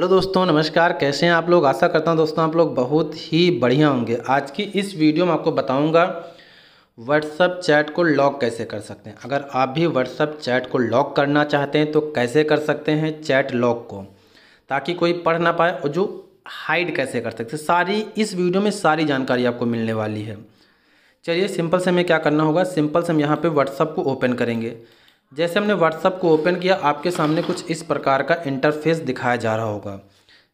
hello दोस्तों नमस्कार कैसे हैं आप लोग आशा करता हूं दोस्तों आप लोग बहुत ही बढ़िया होंगे आज की इस वीडियो में आपको बताऊंगा व्हाट्सअप चैट को लॉक कैसे कर सकते हैं अगर आप भी व्हाट्सअप चैट को लॉक करना चाहते हैं तो कैसे कर सकते हैं चैट लॉक को ताकि कोई पढ़ ना पाए और जो हाइड कैसे कर सकते सारी इस वीडियो में सारी जानकारी आपको मिलने वाली है चलिए सिंपल से हमें क्या करना होगा सिंपल से हम यहाँ पर व्हाट्सअप को ओपन करेंगे जैसे हमने व्हाट्सअप को ओपन किया आपके सामने कुछ इस प्रकार का इंटरफेस दिखाया जा रहा होगा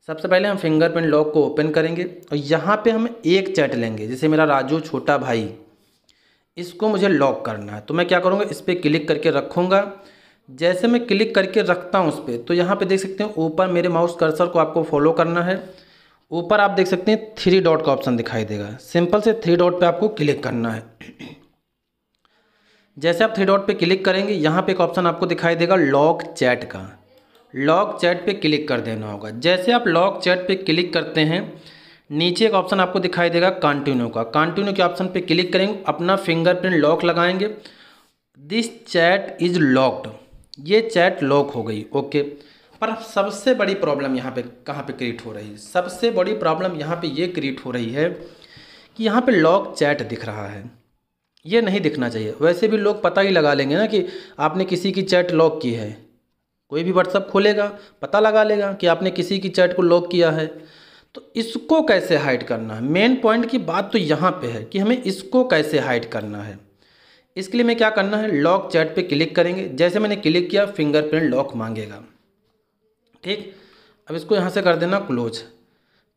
सबसे पहले हम फिंगरप्रिंट लॉक को ओपन करेंगे और यहाँ पे हम एक चैट लेंगे जैसे मेरा राजू छोटा भाई इसको मुझे लॉक करना है तो मैं क्या करूँगा इस पर क्लिक करके रखूँगा जैसे मैं क्लिक करके रखता हूँ उस पर तो यहाँ पर देख सकते हैं ऊपर मेरे माउस कर्सर को आपको फॉलो करना है ऊपर आप देख सकते हैं थ्री डॉट का ऑप्शन दिखाई देगा सिंपल से थ्री डॉट पर आपको क्लिक करना है जैसे आप थ्री डॉट पे क्लिक करेंगे यहाँ पे एक ऑप्शन आपको दिखाई देगा लॉक चैट का लॉक चैट पे क्लिक कर देना होगा जैसे आप लॉक चैट पे क्लिक करते हैं नीचे एक ऑप्शन आपको दिखाई देगा कंटिन्यू का कंटिन्यू के ऑप्शन पे क्लिक करेंगे अपना फिंगरप्रिंट लॉक लगाएंगे दिस चैट इज़ लॉक्ड ये चैट लॉक हो गई ओके पर सबसे बड़ी प्रॉब्लम यहाँ पे कहाँ पे क्रिएट हो रही है सबसे बड़ी प्रॉब्लम यहाँ पे ये क्रिएट हो रही है कि यहाँ पे लॉक चैट दिख रहा है ये नहीं दिखना चाहिए वैसे भी लोग पता ही लगा लेंगे ना कि आपने किसी की चैट लॉक की है कोई भी व्हाट्सअप खोलेगा पता लगा लेगा कि आपने किसी की चैट को लॉक किया है तो इसको कैसे हाइड करना है मेन पॉइंट की बात तो यहाँ पे है कि हमें इसको कैसे हाइड करना है इसके लिए मैं क्या करना है लॉक चैट पे क्लिक करेंगे जैसे मैंने क्लिक किया फिंगरप्रिंट लॉक मांगेगा ठीक अब इसको यहाँ से कर देना क्लोज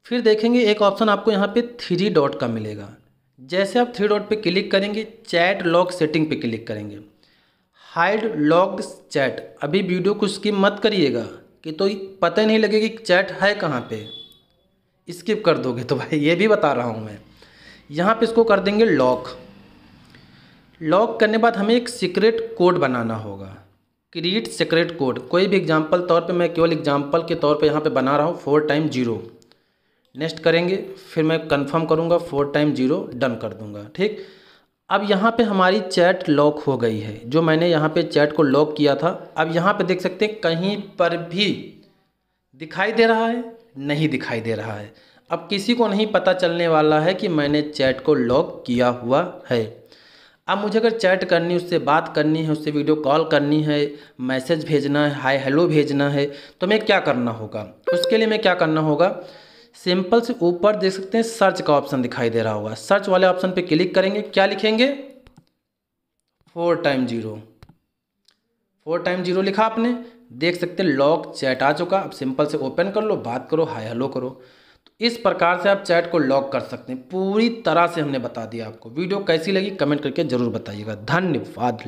फिर देखेंगे एक ऑप्शन आपको यहाँ पे थ्री डॉट का मिलेगा जैसे आप थ्री डॉट पे क्लिक करेंगे चैट लॉक सेटिंग पे क्लिक करेंगे हाइड लॉक्ड चैट अभी वीडियो को स्किप मत करिएगा कि तो पता ही नहीं लगेगा कि चैट है कहाँ पे स्किप कर दोगे तो भाई ये भी बता रहा हूँ मैं यहाँ पे इसको कर देंगे लॉक लॉक करने बाद हमें एक सीक्रेट कोड बनाना होगा क्रिएट सीक्रेट कोड कोई भी एग्जाम्पल तौर पे मैं केवल एग्जाम्पल के तौर पे यहाँ पे बना रहा हूँ फोर टाइम जीरो नेक्स्ट करेंगे फिर मैं कंफर्म करूंगा फोर टाइम जीरो डन कर दूँगा ठीक अब यहाँ पे हमारी चैट लॉक हो गई है जो मैंने यहाँ पे चैट को लॉक किया था अब यहाँ पे देख सकते हैं कहीं पर भी दिखाई दे रहा है नहीं दिखाई दे रहा है अब किसी को नहीं पता चलने वाला है कि मैंने चैट को लॉक किया हुआ है अब मुझे अगर चैट करनी उससे बात करनी है उससे वीडियो कॉल करनी है मैसेज भेजना है हाय हेलो भेजना है तो मैं क्या करना होगा उसके लिए मैं क्या करना होगा सिंपल से ऊपर देख सकते हैं सर्च का ऑप्शन दिखाई दे रहा होगा सर्च वाले ऑप्शन पे क्लिक करेंगे क्या लिखेंगे four time zero four time zero लिखा आपने देख सकते हैं लॉक चैट आ चुका अब सिंपल से ओपन कर लो बात करो हाय हेलो करो तो इस प्रकार से आप चैट को लॉक कर सकते हैं पूरी तरह से हमने बता दिया आपको वीडियो कैसी लगी कमेंट करके ज़रूर बताइएगा धन्यवाद